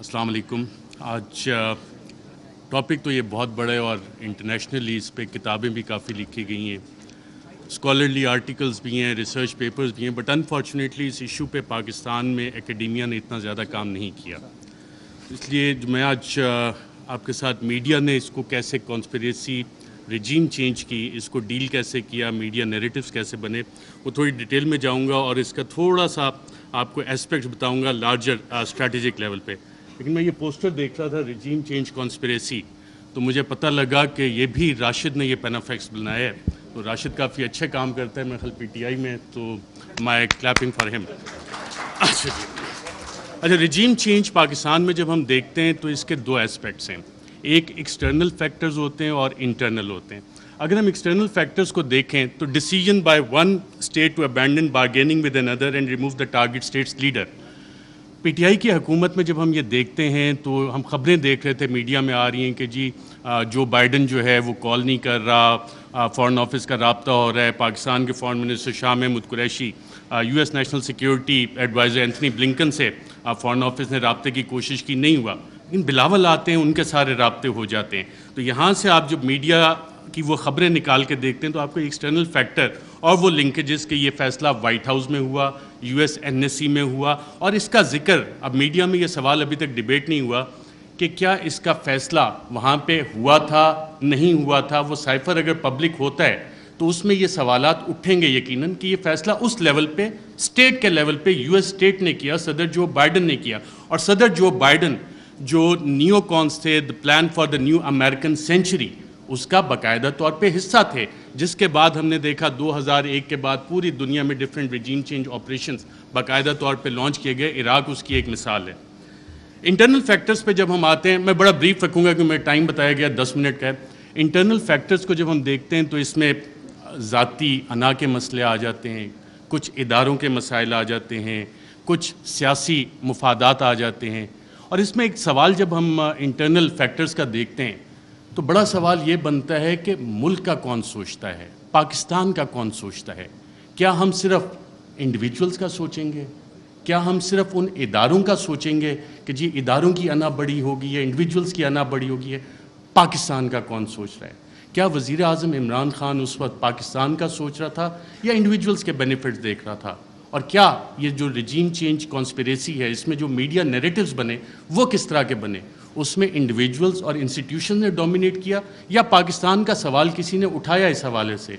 अस्सलाम वालेकुम आज टॉपिक तो ये बहुत बड़े और इंटरनेशनली इस पर किताबें भी काफ़ी लिखी गई हैं स्कॉलरली आर्टिकल्स भी हैं रिसर्च पेपर्स भी हैं बट अनफॉर्चुनेटली इस इशू पे पाकिस्तान में एकेडमिया ने इतना ज़्यादा काम नहीं किया इसलिए मैं आज आपके साथ मीडिया ने इसको कैसे कॉन्स्परेसी रिजीम चेंज की इसको डील कैसे किया मीडिया नेरेटिव कैसे बने वो थोड़ी डिटेल में जाऊंगा और इसका थोड़ा सा आपको एस्पेक्ट बताऊंगा लार्जर स्ट्रेटजिक लेवल पे लेकिन मैं ये पोस्टर देख रहा था रिजीम चेंज कॉन्स्परेसी तो मुझे पता लगा कि ये भी राशिद ने ये पेनाफेक्स बनाया है तो राशिद काफ़ी अच्छे काम करता है मैं टी पीटीआई में तो माई क्लैपिंग फॉर हिम अच्छा अच्छा रिजीम चेंज पाकिस्तान में जब हम देखते हैं तो इसके दो एस्पेक्ट्स हैं एक एक्सटर्नल फैक्टर्स होते हैं और इंटरनल होते हैं अगर हम एक्सटर्नल फैक्टर्स को देखें तो decision by one state to abandon bargaining with another and remove the target states leader PTI की हुकूमत में जब हम ये देखते हैं तो हम खबरें देख रहे थे मीडिया में आ रही हैं कि जी जो बाइडन जो है वो कॉल नहीं कर रहा फॉरेन ऑफिस का रबता हो रहा है पाकिस्तान के foreign minister Shah Mahmood Qureshi US national security adviser Anthony Blinken से फॉरेन ऑफिस ने रबते की कोशिश की नहीं हुआ लेकिन बिलावल आते हैं उनके सारे रबते हो जाते हैं तो यहाँ से आप जब मीडिया की वो खबरें निकाल के देखते हैं तो आपको एक्सटर्नल फैक्टर और वो लिंकेजेस के ये फैसला वाइट हाउस में हुआ यूएस एनएससी में हुआ और इसका जिक्र अब मीडिया में ये सवाल अभी तक डिबेट नहीं हुआ कि क्या इसका फैसला वहाँ पे हुआ था नहीं हुआ था वो साइफर अगर पब्लिक होता है तो उसमें ये सवाल उठेंगे यकीनन कि ये फैसला उस लेवल पे स्टेट के लेवल पे यूएस स्टेट ने किया सदर जो बाइडन ने किया और सदर जो बाइडन जो न्यू कॉन्स थे the plan for the new American century उसका बाकायदा तौर पे हिस्सा थे जिसके बाद हमने देखा 2001 के बाद पूरी दुनिया में डिफरेंट रिजीम चेंज ऑपरेशंस बाकायदा तौर पे लॉन्च किए गए इराक उसकी एक मिसाल है इंटरनल फैक्टर्स पे जब हम आते हैं मैं बड़ा ब्रीफ रखूँगा क्योंकि मेरा टाइम बताया गया दस मिनट का है इंटरनल फैक्टर्स को जब हम देखते हैं तो इसमें ज़ाती अना के मसले आ जाते हैं कुछ इदारों के मसाइल आ जाते हैं कुछ सियासी मफादात आ जाते हैं और इसमें एक सवाल जब हम इंटरनल फैक्टर्स का देखते हैं तो बड़ा सवाल ये बनता है कि मुल्क का कौन सोचता है पाकिस्तान का कौन सोचता है क्या हम सिर्फ इंडिविजुअल्स का सोचेंगे क्या हम सिर्फ उन इदारों का सोचेंगे कि जी इदारों की अना बड़ी होगी या इंडिविजुअल्स की अना बड़ी होगी है पाकिस्तान का कौन सोच रहा है क्या वज़ी अजम इमरान खान उस वक्त पाकिस्तान का सोच रहा था या इंडिविजुअल्स के बेनिफिट देख रहा था और क्या ये जो रिजीम चेंज कॉन्स्परेसी है इसमें जो मीडिया नेरेटिव्स बने वो किस तरह के बने उसमें इंडिविजुअल्स और इंस्टीट्यूशन ने डोमिनेट किया या पाकिस्तान का सवाल किसी ने उठाया इस हवाले से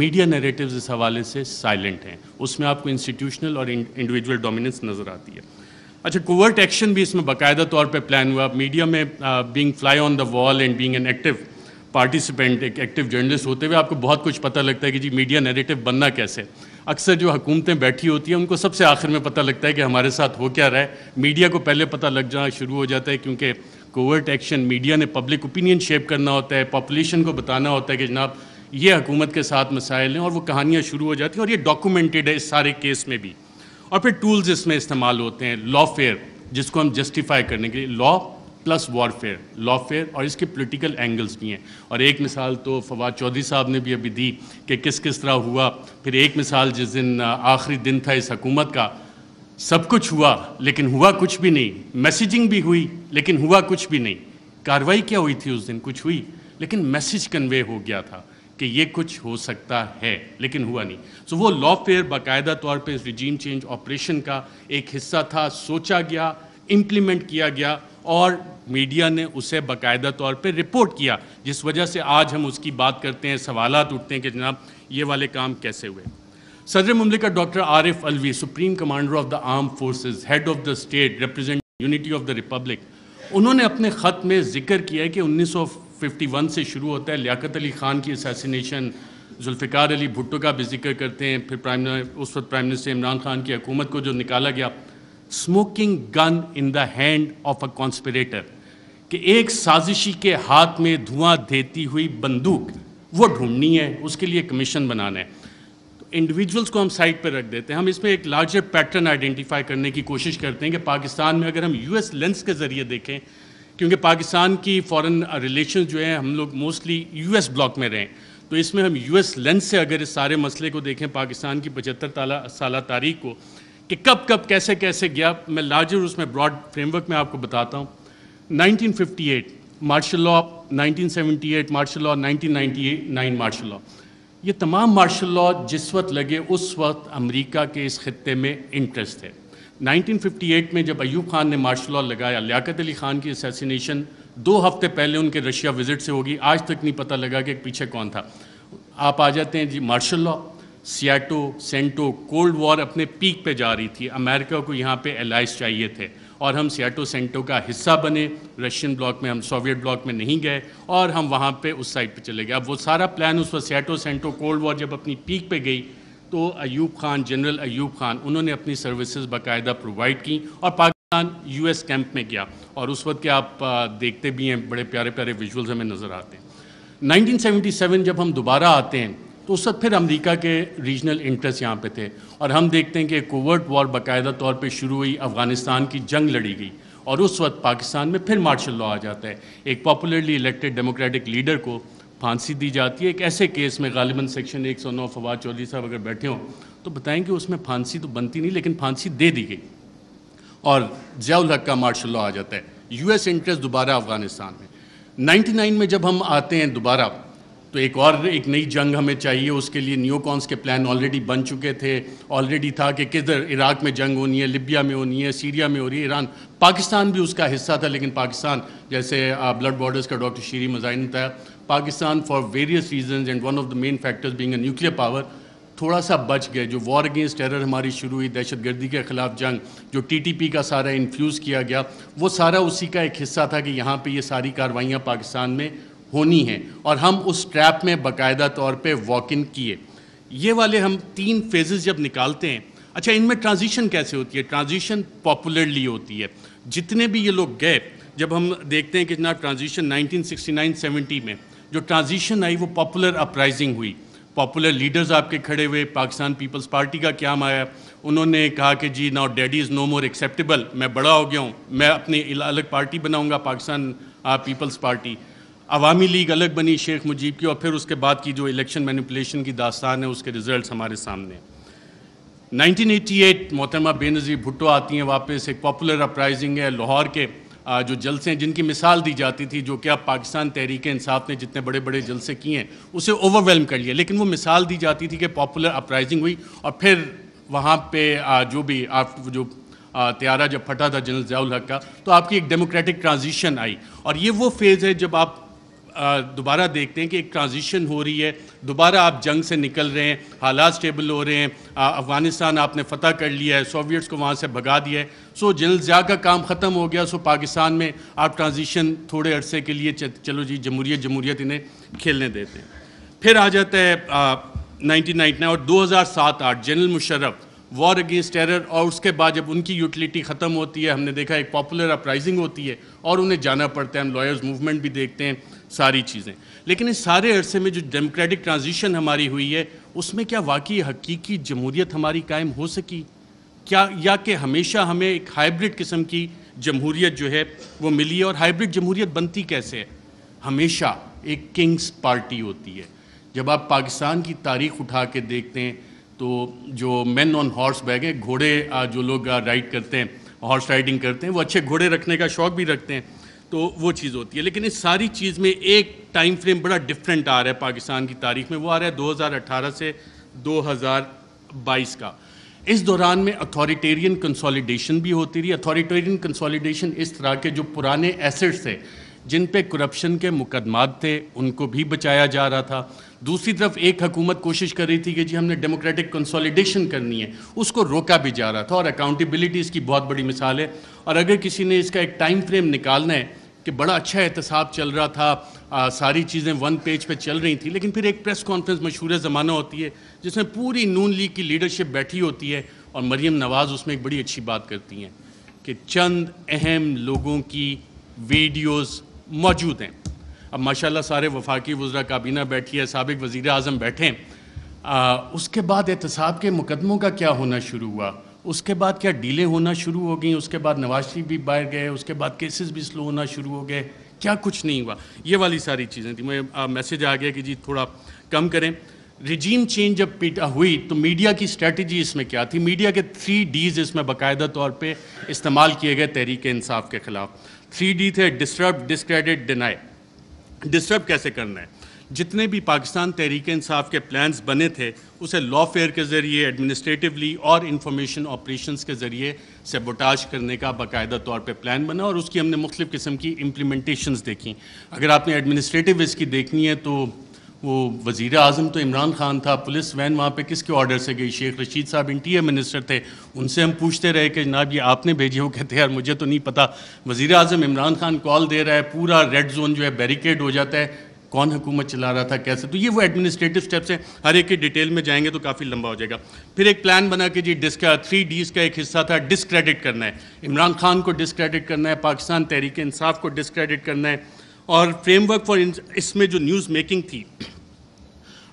मीडिया नेरेटिव इस हवाले से साइलेंट हैं उसमें आपको इंस्टीट्यूशनल और इंडिविजुअल डोमिनेंस नज़र आती है अच्छा कोवर्ट एक्शन भी इसमें बाकायदा तौर पे प्लान हुआ मीडिया में being fly on the wall and being an active participant एक एक्टिव जर्नलिस्ट होते हुए आपको बहुत कुछ पता लगता है कि जी मीडिया नेरेटिव बनना कैसे है अक्सर जो हुकूमतें बैठी होती हैं उनको सबसे आखिर में पता लगता है कि हमारे साथ हो क्या रहा है मीडिया को पहले पता लग जाना शुरू हो जाता है क्योंकि कोवर्ट एक्शन मीडिया ने पब्लिक ओपिनियन शेप करना होता है पॉपुलेशन को बताना होता है कि जनाब ये हुकूमत के साथ मसाइल हैं और वो कहानियाँ शुरू हो जाती हैं और ये डॉक्यूमेंटेड है इस सारे केस में भी और फिर टूल्स इसमें इस्तेमाल होते हैं लॉ फेयर जिसको हम जस्टिफाई करने के लिए लॉ प्लस वॉरफेयर लॉफेयर और इसके पॉलिटिकल एंगल्स भी हैं और एक मिसाल तो फवाद चौधरी साहब ने भी अभी दी कि किस किस तरह हुआ फिर एक मिसाल जिस दिन आखिरी दिन था इस हकूमत का सब कुछ हुआ लेकिन हुआ कुछ भी नहीं मैसेजिंग भी हुई लेकिन हुआ कुछ भी नहीं कार्रवाई क्या हुई थी उस दिन कुछ हुई लेकिन मैसेज कन्वे हो गया था कि ये कुछ हो सकता है लेकिन हुआ नहीं सो so, वो लॉफेयर बाकायदा तौर पे इस रिजीम चेंज ऑपरेशन का एक हिस्सा था सोचा गया इम्प्लीमेंट किया गया और मीडिया ने उसे बाकायदा तौर पे रिपोर्ट किया जिस वजह से आज हम उसकी बात करते हैं सवाल उठते हैं कि जनाब ये वाले काम कैसे हुए सदर ममलिका doctor Arif Alvi supreme commander of the arm forces head of the state represent unity of the republic उन्होंने अपने ख़त में जिक्र किया है कि 1951 से शुरू होता है लियाकत अली ख़ान की असासीनेशन जुल्फ़िकार अली भुट्टो का भी जिक्र करते हैं फिर प्राइम उस वक्त प्राइम मिनिस्टर इमरान खान की हकूमत को जो निकाला गया smoking gun in the hand of a conspirator कि एक साजिशी के हाथ में धुआं देती हुई बंदूक वो ढूंढनी है उसके लिए कमीशन बनाना है तो इंडिविजुअल्स को हम साइड पर रख देते हैं हम इसमें एक लार्जर पैटर्न आइडेंटिफाई करने की कोशिश करते हैं कि पाकिस्तान में अगर हम यूएस लेंस के ज़रिए देखें क्योंकि पाकिस्तान की फॉरेन रिलेशन जो है हम लोग मोस्टली एस ब्लॉक में रहें तो इसमें हम एस लेंस से अगर इस सारे मसले को देखें पाकिस्तान की पचहत्तर साल तारीख को कि कब कब कैसे कैसे गया मैं लार्जर उसमें ब्रॉड फ्रेमवर्क में आपको बताता हूँ 1958 martial law 1978 martial law 1999 martial law ये तमाम मार्शल लॉ जिस वक्त लगे उस वक्त अमेरिका के इस खत्े में इंटरेस्ट है 1958 में जब अयूब खान ने मार्शल लॉ लगाया लियाकत अली खान की असैसिनेशन दो हफ्ते पहले उनके रशिया विज़िट से होगी आज तक नहीं पता लगा कि पीछे कौन था आप आ जाते हैं जी martial law SEATO CENTO cold war अपने पीक पे जा रही थी अमेरिका को यहाँ पे एलाइस चाहिए थे और हम सियाटो सेंटो का हिस्सा बने रशियन ब्लॉक में हम सोवियत ब्लॉक में नहीं गए और हम वहाँ पे उस साइड पे चले गए अब वो सारा प्लान उस वक्त सियाटो सेंटो कोल्ड वॉर जब अपनी पीक पे गई तो अयूब खान जनरल अयूब खान उन्होंने अपनी सर्विसेज बाकायदा प्रोवाइड की और पाकिस्तान यूएस कैंप में गया और उस वक्त के आप देखते भी हैं बड़े प्यारे प्यारे विजुअल्स हमें नज़र आते हैं 1977 जब हम दोबारा आते हैं तो उस वक्त फिर अमेरिका के रीजनल इंटरेस्ट यहाँ पे थे और हम देखते हैं कि कोवर्ट वॉर बाकायदा तौर पे शुरू हुई अफ़गानिस्तान की जंग लड़ी गई और उस वक्त पाकिस्तान में फिर मार्शल लॉ आ जाता है एक पॉपुलरली इलेक्टेड डेमोक्रेटिक लीडर को फांसी दी जाती है एक ऐसे केस में गालिबन सेक्शन एक नौ फवाद चौधरी साहब अगर बैठे हों तो बताएँ कि उसमें फांसी तो बनती नहीं लेकिन फांसी दे दी गई और जयाउल हक का मार्शल लॉ आ जाता है यूएस इंटरेस्ट दोबारा अफगानिस्तान में 99 में जब हम आते हैं दोबारा तो एक और एक नई जंग हमें चाहिए उसके लिए न्यूकॉन्स के प्लान ऑलरेडी बन चुके थे ऑलरेडी था कि किधर इराक में जंग होनी है लिबिया में होनी है सीरिया में हो रही है ईरान पाकिस्तान भी उसका हिस्सा था लेकिन पाकिस्तान जैसे ब्लड बॉर्डर्स का डॉक्टर शीरी मजाइन था Pakistan for various reason and one of the main factors being nuclear power थोड़ा सा बच गए जो वॉर अगेंस्ट टेरर हमारी शुरू हुई दहशत गर्दी के ख़िलाफ़ जंग जो टीटीपी का सारा इन्फ्यूज़ किया गया वो सारा उसी का एक हिस्सा था कि यहाँ पे ये सारी कार्रवाइयाँ पाकिस्तान में होनी है और हम उस ट्रैप में बाकायदा तौर पे वॉक इन किए ये वाले हम तीन फेजेस जब निकालते हैं अच्छा इनमें ट्रांजिशन कैसे होती है ट्रांजिशन पॉपुलरली होती है जितने भी ये लोग गए जब हम देखते हैं कि जनाब ट्रांजिशन 1969-70 में जो ट्रांजिशन आई वो पॉपुलर अपराइजिंग हुई पॉपुलर लीडर्स आपके खड़े हुए पाकिस्तान पीपल्स पार्टी का क्या आया उन्होंने कहा कि जी now daddy is no more acceptable मैं बड़ा हो गया हूँ मैं अपनी अलग पार्टी बनाऊँगा Pakistan peoples party Awami league अलग बनी शेख मुजीब की और फिर उसके बाद की जो इलेक्शन मैनिपुलेशन की दास्तान है उसके रिजल्ट हमारे सामने 1988 मोहतरमा बेनज़ीर भुट्टो आती हैं वापस एक पॉपुलर अपराइजिंग है लाहौर के जो जलसे हैं जिनकी मिसाल दी जाती थी जो कि अब पाकिस्तान तहरीक इंसाफ ने जितने बड़े बड़े जलसे किए हैं उसे ओवरवेलम कर लिया लेकिन वो मिसाल दी जाती थी कि पॉपुलर अपराइजिंग हुई और फिर वहाँ पे जो भी आप जो त्यारा जब फटा था जनरल जयाल हक का तो आपकी एक डेमोक्रेटिक ट्रांजिशन आई और ये वो फेज़ है जब आप दोबारा देखते हैं कि एक ट्रांजिशन हो रही है दोबारा आप जंग से निकल रहे हैं हालात स्टेबल हो रहे हैं अफ़गानिस्तान आपने फतह कर लिया है सोवियट्स को वहाँ से भगा दिया है सो जनरल ज़िया का काम ख़त्म हो गया सो पाकिस्तान में आप ट्रांजिशन थोड़े अरसे के लिए चलो जी जमहूरियत जमहूरियत इन्हें खेलने देते हैं फिर आ जाता है नाइनटीन और दो हज़ार सात आठ general Musharraf war against terror और उसके बाद जब उनकी यूटिलिटी ख़त्म होती है हमने देखा एक पॉपुलर अपराइजिंग होती है और उन्हें जाना पड़ता है हम लॉयर्स मूवमेंट भी देखते हैं सारी चीज़ें लेकिन इस सारे अरसे में जो डेमोक्रेटिक ट्रांजिशन हमारी हुई है उसमें क्या वाकई हकीकी जमहूरियत हमारी कायम हो सकी क्या या कि हमेशा हमें एक हाइब्रिड किस्म की जमहूरियत जो है वो मिली है और हाइब्रिड जमहूरियत बनती कैसे है हमेशा एक किंग्स पार्टी होती है जब आप पाकिस्तान की तारीख उठा के देखते हैं तो जो मैन ऑन हॉर्स बैग हैं घोड़े जो लोग राइड करते हैं हॉर्स राइडिंग करते हैं वो अच्छे घोड़े रखने का शौक़ भी रखते हैं तो वो चीज़ होती है लेकिन इस सारी चीज़ में एक टाइम फ्रेम बड़ा डिफरेंट आ रहा है पाकिस्तान की तारीख में वो आ रहा है 2018 से 2022 का इस दौरान में अथॉरिटेरियन कंसोलिडेशन भी होती रही अथॉरिटेरियन कंसोलिडेशन इस तरह के जो पुराने एसेट्स थे जिन पे करप्शन के मुकदमात थे उनको भी बचाया जा रहा था दूसरी तरफ एक हकूमत कोशिश कर रही थी कि जी हमने डेमोक्रेटिक कंसोलिडेशन करनी है उसको रोका भी जा रहा था और अकाउंटेबिलिटी इसकी बहुत बड़ी मिसाल है और अगर किसी ने इसका एक टाइम फ्रेम निकालना है कि बड़ा अच्छा एहतसाब चल रहा था आ, सारी चीज़ें वन पेज पे चल रही थी लेकिन फिर एक प्रेस कॉन्फ्रेंस मशहूर ज़माना होती है जिसमें पूरी नून लीग की लीडरशिप बैठी होती है और मरीम नवाज़ उसमें एक बड़ी अच्छी बात करती हैं कि चंद अहम लोगों की वीडियोज़ मौजूद हैं अब माशाल्लाह सारे वफाकी वज्रा काबीना बैठी है सबक वज़ी अजम बैठे हैं उसके बाद एहतसाब के मुकदमों का क्या होना शुरू हुआ उसके बाद क्या डीलें होना शुरू हो गई उसके बाद नवाज शरीफ भी बाहर गए उसके बाद केसेस भी स्लो होना शुरू हो गए क्या कुछ नहीं हुआ ये वाली सारी चीज़ें थी मैं मैसेज आ गया कि जी थोड़ा कम करें रिजीम चेंज जब पीटा हुई तो मीडिया की स्ट्रेटजी इसमें क्या थी मीडिया के थ्री डीज़ इसमें बाकायदा तौर पे इस्तेमाल किए गए तहरीक इंसाफ के ख़िलाफ़ थ्री डी थे डिस्टर्ब डिस्क्रेडिट डिनाई डिस्टर्ब कैसे करना है जितने भी पाकिस्तान तहरीक इंसाफ के प्लान्स बने थे उसे लॉ फेयर के ज़रिए एडमिनिस्ट्रेटिवली और इंफॉर्मेशन ऑपरेशन के ज़रिए सेबोटाज करने का बाकायदा तौर पर प्लान बना और उसकी हमने मुख्तु किस्म की इम्प्लीमेंटेशन देखी अगर आपने एडमिनिस्ट्रेटिव इसकी देखनी है तो वो वज़ी अजम तो इमरान ख़ान था पुलिस वैन वहाँ पर किसके ऑर्डर से गई शेख रशीद साहब इंटीरियर मिनिस्टर थे उनसे हम पूछते रहे कि जनाब ये आपने भेजे हो कहते यार मुझे तो नहीं पता वज़ी अजम इमरान खान कॉल दे रहा है पूरा रेड जोन जो है बैरिकेड हो जाता है कौन हुकूमत चला रहा था कैसे तो ये वो एडमिनिस्ट्रेटिव स्टेप्स हैं हर एक के डिटेल में जाएंगे तो काफ़ी लंबा हो जाएगा फिर एक प्लान बना के जी डिस्का थ्री डीज़ का एक हिस्सा था डिसक्रेडिट करना है इमरान खान को डिसक्रेडिट करना है पाकिस्तान तहरीक इंसाफ को डिसक्रेडिट करना है और फ्रेमवर्क फॉर इसमें जो न्यूज़ मेकिंग थी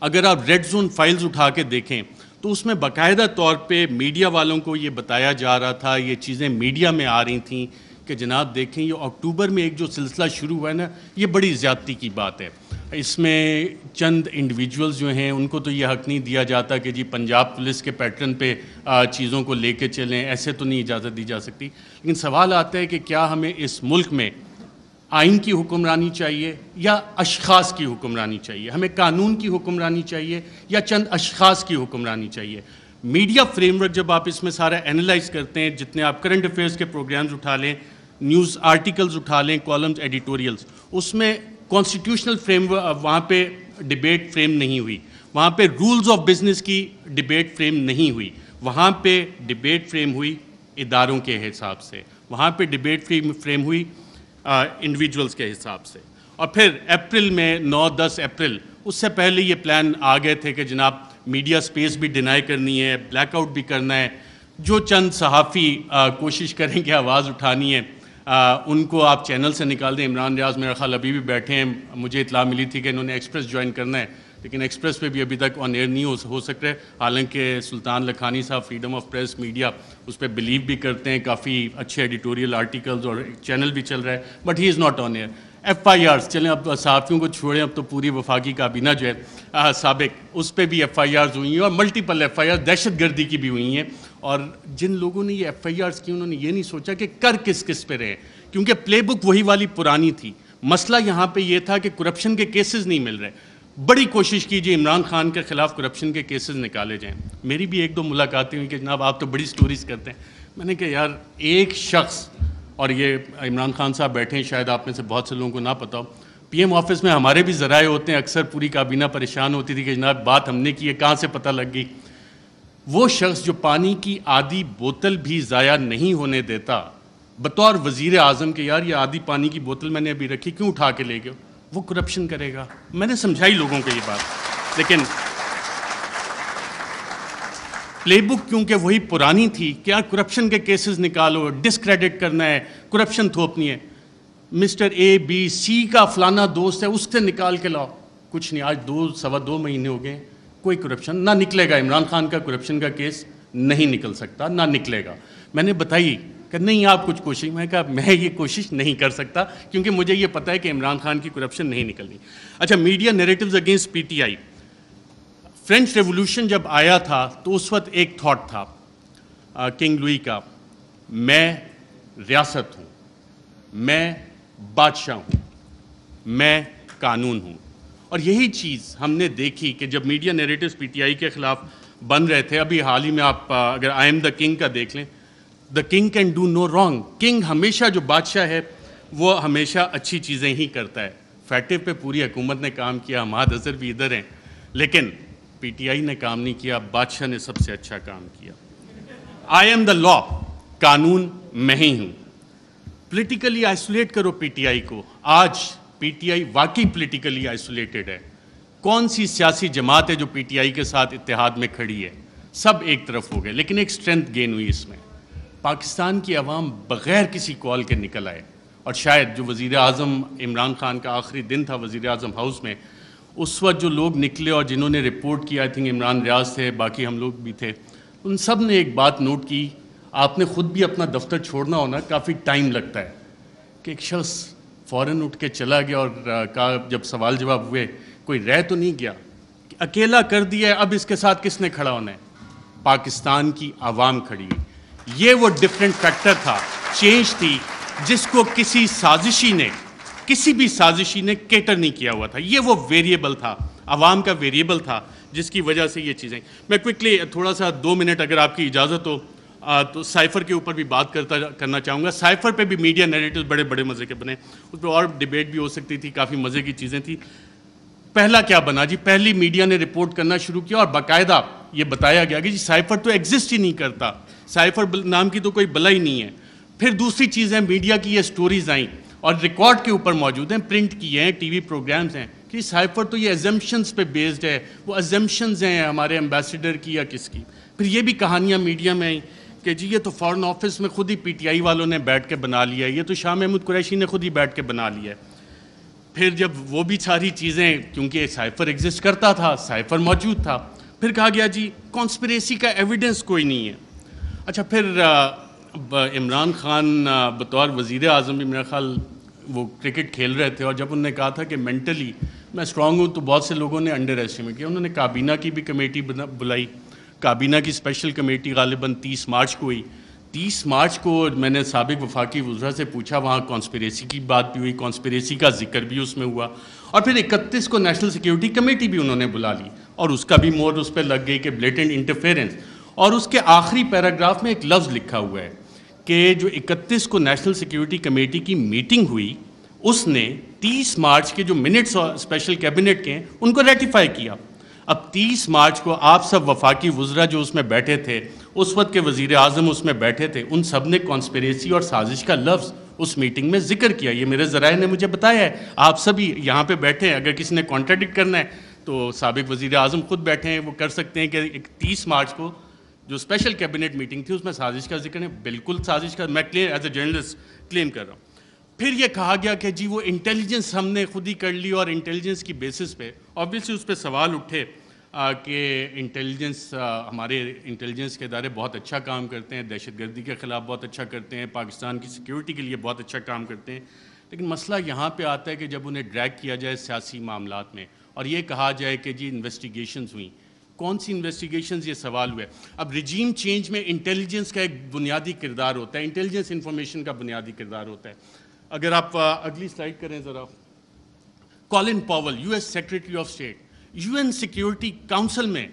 अगर आप रेड जोन फाइल्स उठा के देखें तो उसमें बाकायदा तौर पे मीडिया वालों को ये बताया जा रहा था ये चीज़ें मीडिया में आ रही थी कि जनाब देखें ये अक्टूबर में एक जो सिलसिला शुरू हुआ है ना ये बड़ी ज़्यादती की बात है इसमें चंद इंडिविजुअल्स जो हैं उनको तो ये हक नहीं दिया जाता कि जी पंजाब पुलिस के पैटर्न पे चीज़ों को लेके चलें ऐसे तो नहीं इजाज़त दी जा सकती लेकिन सवाल आता है कि क्या हमें इस मुल्क में आइन की हुक्मरानी चाहिए या अशखास की हुक्मरानी चाहिए हमें कानून की हुक्मरानी चाहिए या चंद अशखास की हुक्मरानी चाहिए मीडिया फ्रेमवर्क जब आप इसमें सारा एनालाइज करते हैं जितने आप करंट अफेयर्स के प्रोग्राम्स उठा लें न्यूज़ आर्टिकल्स उठा लें कॉलम्स एडिटोरियल्स उसमें कॉन्स्टिट्यूशनल फ्रेमवर्क वहाँ पर डिबेट फ्रेम नहीं हुई वहाँ पर रूल्स ऑफ बिजनेस की डिबेट फ्रेम नहीं हुई वहाँ पर डिबेट फ्रेम हुई इदारों के हिसाब से वहाँ पर डिबेट फ्रेम फ्रेम हुई इंडिविजुअल्स के हिसाब से और फिर अप्रैल में 9-10 अप्रैल उससे पहले ये प्लान आ गए थे कि जनाब मीडिया स्पेस भी डिनाई करनी है ब्लैकआउट भी करना है जो चंद सहाफ़ी कोशिश करेंगे आवाज़ उठानी है आ, उनको आप चैनल से निकाल दें इमरान रियाज मेरा ख्याल अभी भी बैठे हैं मुझे इतला मिली थी कि इन्होंने एक्सप्रेस ज्वाइन करना है लेकिन एक्सप्रेस पे भी अभी तक ऑन एयर नहीं हो, हो सक रहे हालांकि सुल्तान लखानी साहब फ्रीडम ऑफ प्रेस मीडिया उस पर बिलीव भी करते हैं काफ़ी अच्छे एडिटोरियल आर्टिकल्स और चैनल भी चल रहा है but he is not on air F I R चलें अब सहाफ़ियों को छोड़ें अब तो पूरी वफाकी काबीना जो है सबक उस पर भी एफ आई आर हुई हैं और मल्टीपल एफ आई आर दहशत गर्दी की भी हुई हैं और जिन लोगों ने ये एफ आई आर्स की उन्होंने ये नहीं सोचा कि कर किस किस पे रहे क्योंकि प्ले बुक वही वाली पुरानी थी मसला यहाँ पर यह था कि करप्शन के केसेस नहीं मिल रहे बड़ी कोशिश कीजिए इमरान खान के ख़िलाफ़ करप्शन के केसेस निकाले जाएं मेरी भी एक दो मुलाकातें हुई कि जनाब आप तो बड़ी स्टोरीज़ करते हैं मैंने कहा यार एक शख्स और ये इमरान खान साहब बैठे हैं शायद आप में से बहुत से लोगों को ना पता हो पीएम ऑफिस में हमारे भी ज़राए होते हैं अक्सर पूरी काबीना परेशान होती थी कि जनाब बात हमने की है कहाँ से पता लग गई वो शख्स जो पानी की आधी बोतल भी ज़ाया नहीं होने देता बतौर वज़ी अजम के यार ये आधी पानी की बोतल मैंने अभी रखी क्यों उठा के ले गए वो करप्शन करेगा मैंने समझाई लोगों को ये बात लेकिन प्लेबुक क्योंकि वही पुरानी थी क्या करप्शन के केसेस निकालो डिसक्रेडिट करना है करप्शन थोपनी है मिस्टर ए बी सी का फलाना दोस्त है उससे निकाल के लाओ कुछ नहीं आज दो सवा दो महीने हो गए कोई करप्शन ना निकलेगा इमरान खान का करप्शन का केस नहीं निकल सकता ना निकलेगा मैंने बताई कि नहीं आप कुछ कोशिश मैं कहा मैं ये कोशिश नहीं कर सकता क्योंकि मुझे ये पता है कि इमरान खान की करप्शन नहीं निकलनी अच्छा media narrative against PTI French revolution जब आया था तो उस वक्त एक थाट था आ, किंग लुई का मैं रियासत हूँ मैं बादशाह हूँ मैं कानून हूँ और यही चीज़ हमने देखी कि जब मीडिया टी पीटीआई के ख़िलाफ़ बन रहे थे अभी हाल ही में आप अगर आई एम द किंग का देख लें the king can do no wrong king हमेशा जो बादशाह है वो हमेशा अच्छी चीज़ें ही करता है फैटे पे पूरी हुकूमत ने काम किया हमाद अजहर भी इधर हैं लेकिन पीटीआई ने काम नहीं किया बादशाह ने सबसे अच्छा काम किया आई एम द लॉ कानून मैं ही हूँ पोलिटिकली आइसोलेट करो पीटीआई को आज पीटीआई वाकई पोलिटिकली आइसोलेटेड है कौन सी सियासी जमात है जो पीटीआई के साथ इतिहाद में खड़ी है सब एक तरफ हो गए लेकिन एक स्ट्रेंथ गेन हुई इसमें पाकिस्तान की आवाम बग़ैर किसी कॉल के निकल आए और शायद जो वज़ी अजम इमरान खान का आखिरी दिन था वज़ी अजम हाउस में उस वक्त जो लोग निकले और जिन्होंने रिपोर्ट किया आई थिंक इमरान रियाज थे बाकी हम लोग भी थे उन सब ने एक बात नोट की आपने ख़ुद भी अपना दफ्तर छोड़ना होना काफ़ी टाइम लगता है कि एक शख्स फ़ौर उठ के चला गया और का जब सवाल जवाब हुए कोई रह तो नहीं गया अकेला कर दिया है अब इसके साथ किसने खड़ा होना है पाकिस्तान की आवाम खड़ी है ये वो डिफरेंट फैक्टर था चेंज थी जिसको किसी साजिशी ने किसी भी साजिशी ने केटर नहीं किया हुआ था ये वो वेरिएबल था आवाम का वेरिएबल था जिसकी वजह से ये चीज़ें मैं क्विकली थोड़ा सा दो मिनट अगर आपकी इजाज़त हो आ, तो साइफ़र के ऊपर भी बात करता करना चाहूँगा साइफ़र पे भी मीडिया नैरेटिव बड़े बड़े मज़े के बने उस पर और डिबेट भी हो सकती थी काफ़ी मज़े की चीज़ें थी पहला क्या बना जी पहली मीडिया ने रिपोर्ट करना शुरू किया और बाकायदा ये बताया गया कि जी साइफर तो एग्जिस्ट ही नहीं करता साइफर नाम की तो कोई बला ही नहीं है फिर दूसरी चीज़ है मीडिया की ये स्टोरीज आई और रिकॉर्ड के ऊपर मौजूद हैं प्रिंट किए हैं टीवी प्रोग्राम्स हैं कि साइफर तो ये एजम्पन्स पे बेस्ड है वो एजम्पन्स हैं हमारे एम्बेसडर की या किसकी फिर ये भी कहानियाँ मीडिया में आई कि जी ये तो फॉरेन ऑफिस में खुद ही पीटीआई वालों ने बैठ के बना लिया है ये तो शाह महमूद कुरैशी ने खुद ही बैठ के बना लिया है फिर जब वो भी सारी चीज़ें क्योंकि साइफर एग्जिस्ट करता था साइफर मौजूद था फिर कहा गया जी कॉन्स्परेसी का एविडेंस कोई नहीं है अच्छा फिर इमरान खान बतौर वज़ी अजम भी मेरा ख्याल वो क्रिकेट खेल रहे थे और जब उन्होंने कहा था कि मेंटली मैं स्ट्रांग हूँ तो बहुत से लोगों ने अंडर एस्टिमेट किया उन्होंने काबीना की भी कमेटी बुलाई काबीना की स्पेशल कमेटी गालिबा तीस मार्च को हुई तीस मार्च को मैंने सबक वफाकी वजरा से पूछा वहाँ कॉन्स्परेसी की बात भी हुई कॉन्स्परेसी का जिक्र भी उसमें हुआ और फिर इकतीस को नेशनल सिक्योरिटी कमेटी भी उन्होंने बुला ली और उसका भी मोर उस पर लग गई कि ब्लेटेंट इंटरफेरेंस और उसके आखिरी पैराग्राफ में एक लफ्ज़ लिखा हुआ है कि जो इकतीस को नेशनल सिक्योरिटी कमेटी की मीटिंग हुई उसने तीस मार्च के जो मिनट्स स्पेशल कैबिनेट के हैं उनको रेटिफाई किया अब तीस मार्च को आप सब वफाकी वजरा जो उसमें बैठे थे उस वक्त के वजीर अजम उसमें बैठे थे उन सब ने कॉन्स्परेसी और साजिश का लफ्ज़ उस मीटिंग में जिक्र किया ये मेरे ज़राए ने मुझे बताया है आप सभी यहाँ पे बैठे हैं अगर किसी ने कॉन्ट्राडिक्ट करना है तो सबक वजीर अजम खुद बैठे हैं वो कर सकते हैं कि तीस मार्च को जो स्पेशल कैबिनेट मीटिंग थी उसमें साजिश का जिक्र है बिल्कुल साजिश का मैं claim as a journalist claim कर रहा हूँ फिर ये कहा गया कि जी वो इंटेलिजेंस हमने खुद ही कर ली और इंटेलिजेंस की बेसिस पे ऑब्वियसली उस पर सवाल उठे के इंटेलिजेंस हमारे इंटेलिजेंस के इदारे बहुत अच्छा काम करते हैं दहशतगर्दी के ख़िलाफ़ बहुत अच्छा करते हैं पाकिस्तान की सिक्योरिटी के लिए बहुत अच्छा काम करते हैं लेकिन मसला यहाँ पे आता है कि जब उन्हें ड्रैग किया जाए सियासी मामला में और ये कहा जाए कि जी इन्वेस्टिगेशंस हुई कौन सी इन्वेस्टिगेशन ये सवाल हुए अब रिजीम चेंज में इंटेलिजेंस का एक बुनियादी किरदार होता है इंटेलिजेंस इन्फॉर्मेशन का बुनियादी किरदार होता है अगर आप अगली स्लाइड करें ज़रा Colin Powell as secretary of state UN security council में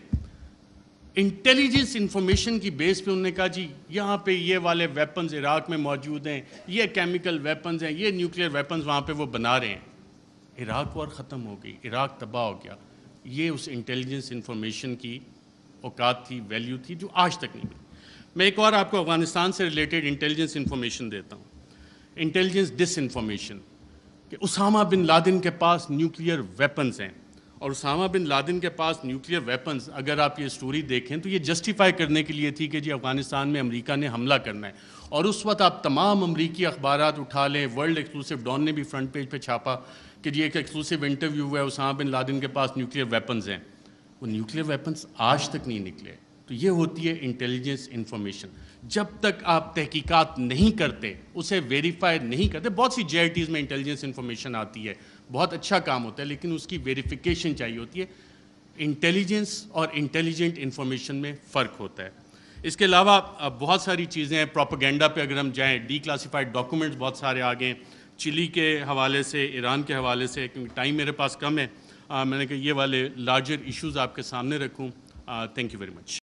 इंटेलिजेंस इंफॉर्मेशन की बेस पे उन्होंने कहा जी यहाँ पे ये वाले वेपन्स इराक में मौजूद हैं ये केमिकल वेपन्स हैं ये न्यूक्लियर वेपन्स वहाँ पे वो बना रहे हैं इराक और ख़त्म हो गई इराक तबाह हो गया ये उस इंटेलिजेंस इंफॉर्मेशन की औकात थी वैल्यू थी जो आज तक नहीं मिली मैं एक बार आपको अफगानिस्तान से रिलेटेड इंटेलिजेंस इंफॉर्मेशन देता हूँ इंटेलिजेंस डिसइंफॉर्मेशन कि उसामा बिन लादिन के पास न्यूक्लियर वेपन्स हैं और उसामा बिन लादिन के पास न्यूक्लियर वेपन्स अगर आप ये स्टोरी देखें तो ये जस्टिफाई करने के लिए थी कि जी अफ़गानिस्तान में अमेरिका ने हमला करना है और उस वक्त आप तमाम अमरीकी अखबार उठा लें वर्ल्ड एक्सक्लूसिव डॉन ने भी फ्रंट पेज पर छापा कि जी एक एक्सक्लूसिव इंटरव्यू हुआ है उसामा बिन लादिन के पास न्यूक्लियर वेपन्स हैं वो न्यूक्लियर वेपन्स आज तक नहीं निकले तो ये होती है इंटेलिजेंस इन्फॉर्मेशन जब तक आप तहकीकात नहीं करते उसे वेरीफाई नहीं करते बहुत सी जे में इंटेलिजेंस इन्फॉर्मेशन आती है बहुत अच्छा काम होता है लेकिन उसकी वेरिफिकेशन चाहिए होती है इंटेलिजेंस और इंटेलिजेंट इन्फॉर्मेशन में फ़र्क होता है इसके अलावा बहुत सारी चीज़ें हैं प्रोपागेंडा पे अगर हम जाएं डी क्लासीफाइड डॉक्यूमेंट्स बहुत सारे आ गए चिली के हवाले से ईरान के हवाले से क्योंकि टाइम मेरे पास कम है आ, मैंने कहा ये वाले लार्जर इश्यूज़ आपके सामने रखूँ थैंक यू वेरी मच